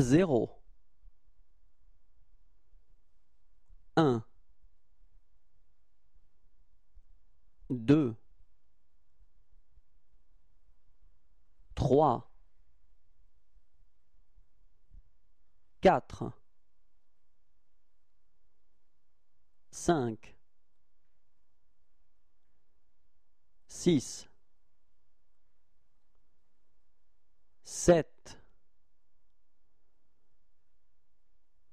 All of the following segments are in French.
0 1 2 3 4 5 6 7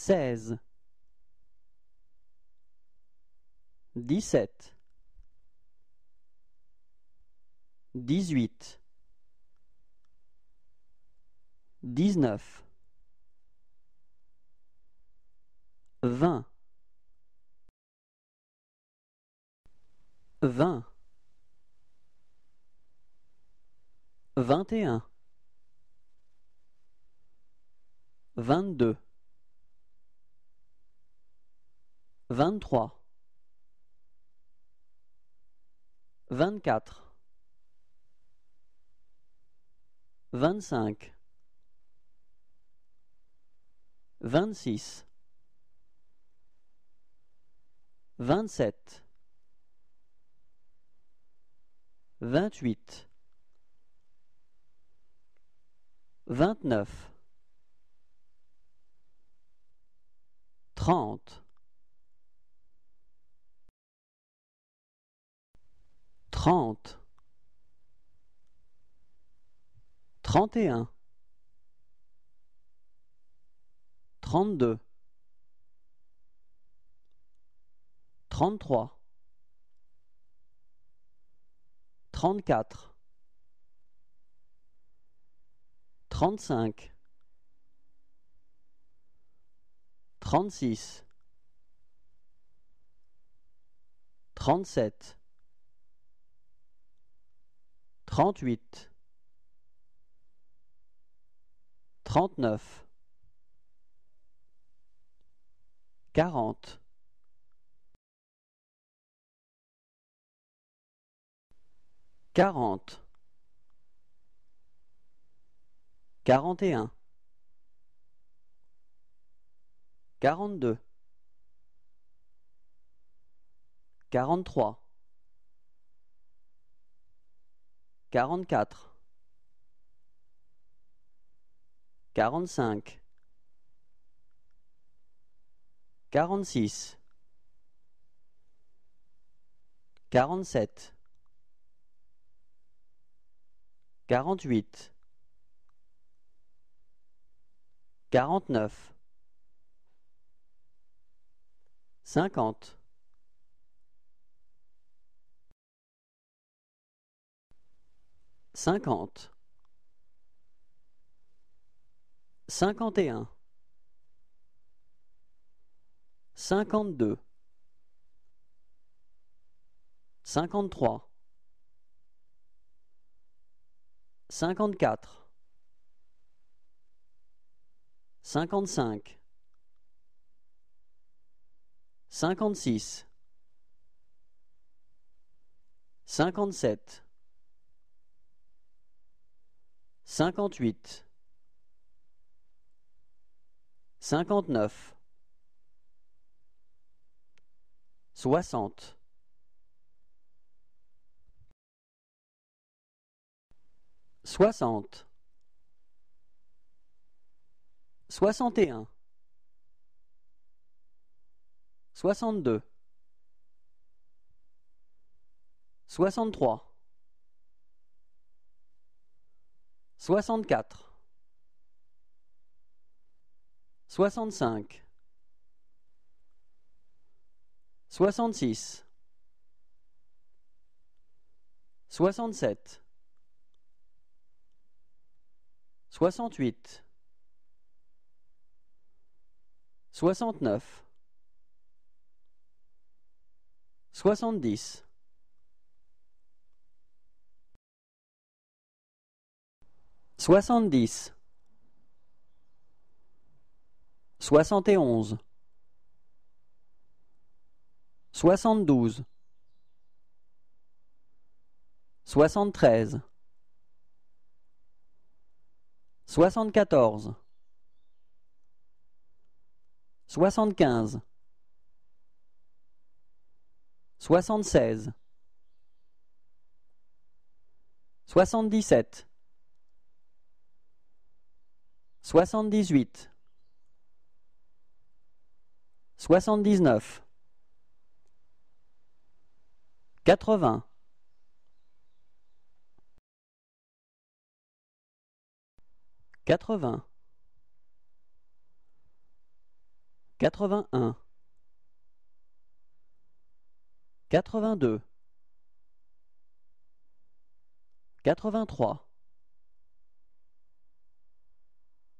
seize, dix-sept, dix-huit, dix-neuf, vingt, vingt, vingt et un, vingt-deux. 23 24 25 26 27 28 29 30 30, 31, 32, 33, 34, 35, 36, 37, 38, 39, 40, 40, 41, 42, 43, 44 45 46 47 48 49 50 50 51 52 53 54 55 56 57 cinquante-huit, cinquante-neuf, soixante. Soixante, soixante et un, soixante-deux, soixante-trois. soixante-quatre, soixante-cinq, soixante-six, soixante-sept, soixante-huit, soixante-neuf, soixante-dix. soixante-dix, soixante et onze, soixante-douze, soixante-treize, soixante-quatorze, soixante-quinze, soixante-seize, soixante-dix-sept soixante-dix-huit, soixante-dix-neuf, quatre-vingts. Quatre-vingts, quatre-vingt-un, quatre-vingt-deux, quatre-vingt-trois.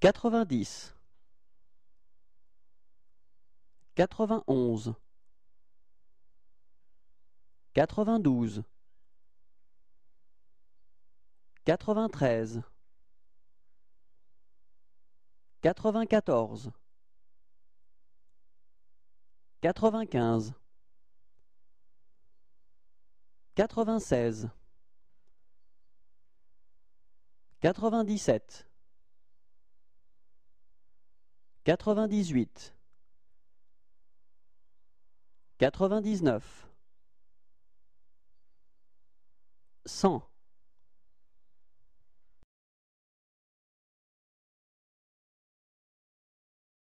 90 91 92 93 94 95 96 97 98 99 100